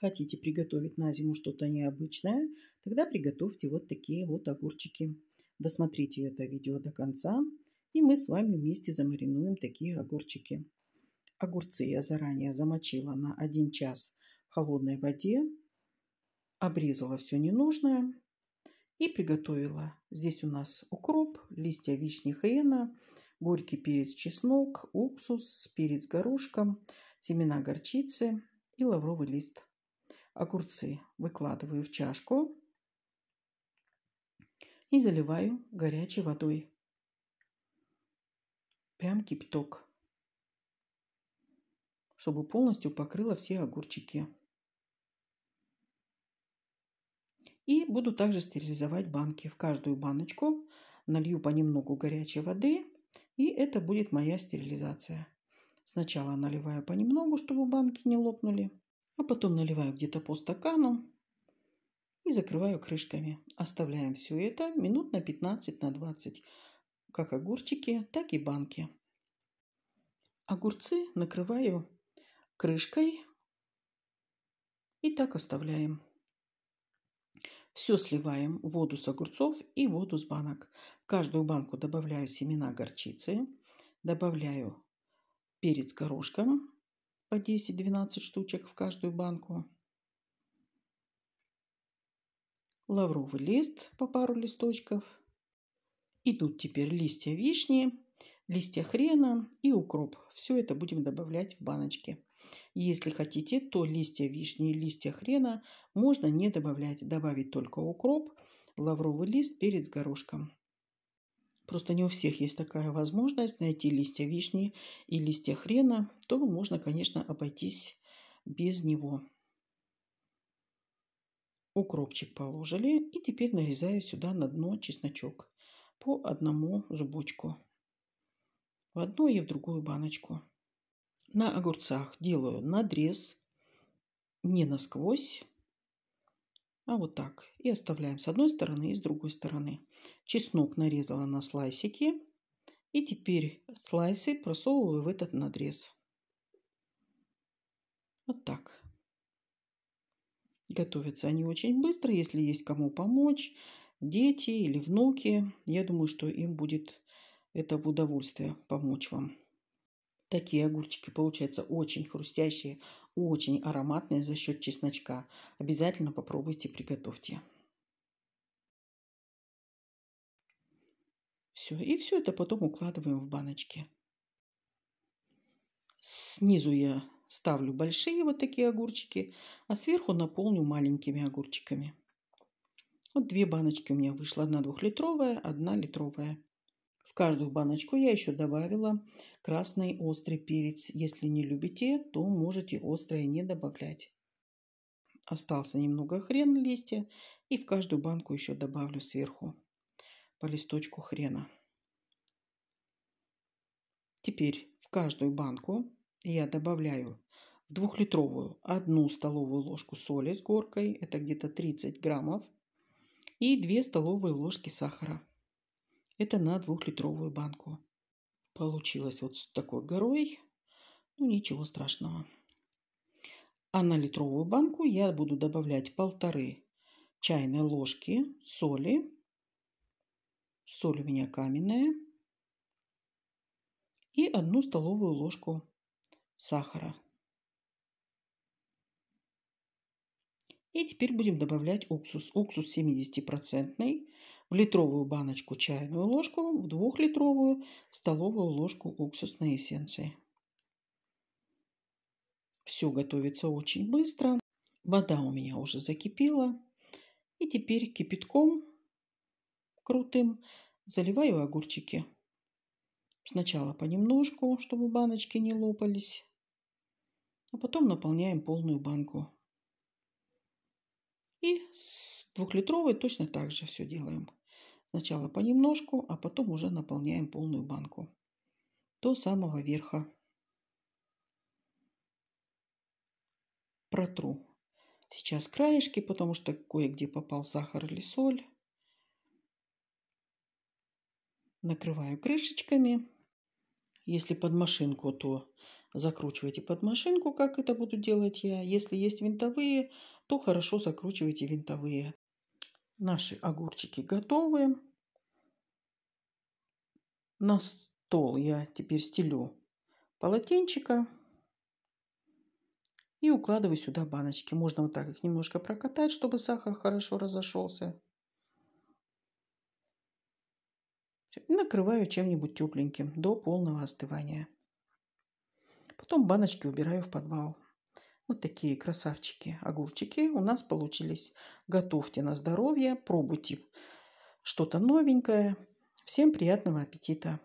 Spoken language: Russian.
Хотите приготовить на зиму что-то необычное? Тогда приготовьте вот такие вот огурчики. Досмотрите это видео до конца, и мы с вами вместе замаринуем такие огурчики. Огурцы я заранее замочила на 1 час в холодной воде, обрезала все ненужное и приготовила. Здесь у нас укроп, листья вишни хрена, горький перец чеснок, уксус, перец горошком, семена горчицы и лавровый лист огурцы выкладываю в чашку и заливаю горячей водой. Прям кипяток, чтобы полностью покрыла все огурчики. И буду также стерилизовать банки. В каждую баночку налью понемногу горячей воды, и это будет моя стерилизация. Сначала наливаю понемногу, чтобы банки не лопнули а потом наливаю где-то по стакану и закрываю крышками. Оставляем все это минут на 15 на 20, как огурчики, так и банки. Огурцы накрываю крышкой и так оставляем. Все сливаем, воду с огурцов и воду с банок. В каждую банку добавляю семена горчицы, добавляю перец горошком, по 10-12 штучек в каждую банку. Лавровый лист по пару листочков. Идут теперь листья вишни, листья хрена и укроп. Все это будем добавлять в баночки. Если хотите, то листья вишни и листья хрена можно не добавлять. Добавить только укроп, лавровый лист, перец горошком. Просто не у всех есть такая возможность найти листья вишни и листья хрена, то можно, конечно, обойтись без него. Укропчик положили и теперь нарезаю сюда на дно чесночок по одному зубочку. В одну и в другую баночку. На огурцах делаю надрез не насквозь, а вот так. И оставляем с одной стороны и с другой стороны. Чеснок нарезала на слайсики. И теперь слайсы просовываю в этот надрез. Вот так. Готовятся они очень быстро. Если есть кому помочь, дети или внуки, я думаю, что им будет это в удовольствие помочь вам. Такие огурчики получаются очень хрустящие, очень ароматные за счет чесночка. Обязательно попробуйте, приготовьте. Все, и все это потом укладываем в баночки. Снизу я ставлю большие вот такие огурчики, а сверху наполню маленькими огурчиками. Вот две баночки у меня вышло, одна двухлитровая, одна литровая каждую баночку я еще добавила красный острый перец. Если не любите, то можете острое не добавлять. Остался немного хрен листья. И в каждую банку еще добавлю сверху по листочку хрена. Теперь в каждую банку я добавляю в двухлитровую одну столовую ложку соли с горкой, это где-то 30 граммов, и 2 столовые ложки сахара. Это на двухлитровую банку. Получилось вот с такой горой. Ну, ничего страшного. А на литровую банку я буду добавлять полторы чайной ложки соли. Соль у меня каменная. И одну столовую ложку сахара. И теперь будем добавлять уксус. Уксус 70% в литровую баночку чайную ложку, в двухлитровую столовую ложку уксусной эссенции. Все готовится очень быстро. Вода у меня уже закипела. И теперь кипятком крутым заливаю огурчики. Сначала понемножку, чтобы баночки не лопались. А потом наполняем полную банку. И с двухлитровой точно так же все делаем. Сначала понемножку, а потом уже наполняем полную банку. До самого верха. Протру сейчас краешки, потому что кое-где попал сахар или соль. Накрываю крышечками. Если под машинку, то закручивайте под машинку, как это буду делать я. Если есть винтовые, то хорошо закручивайте винтовые. Наши огурчики готовы. На стол я теперь стелю полотенчика и укладываю сюда баночки. Можно вот так их немножко прокатать, чтобы сахар хорошо разошелся. накрываю чем-нибудь тепленьким до полного остывания. Потом баночки убираю в подвал. Вот такие красавчики огурчики у нас получились. Готовьте на здоровье, пробуйте что-то новенькое. Всем приятного аппетита!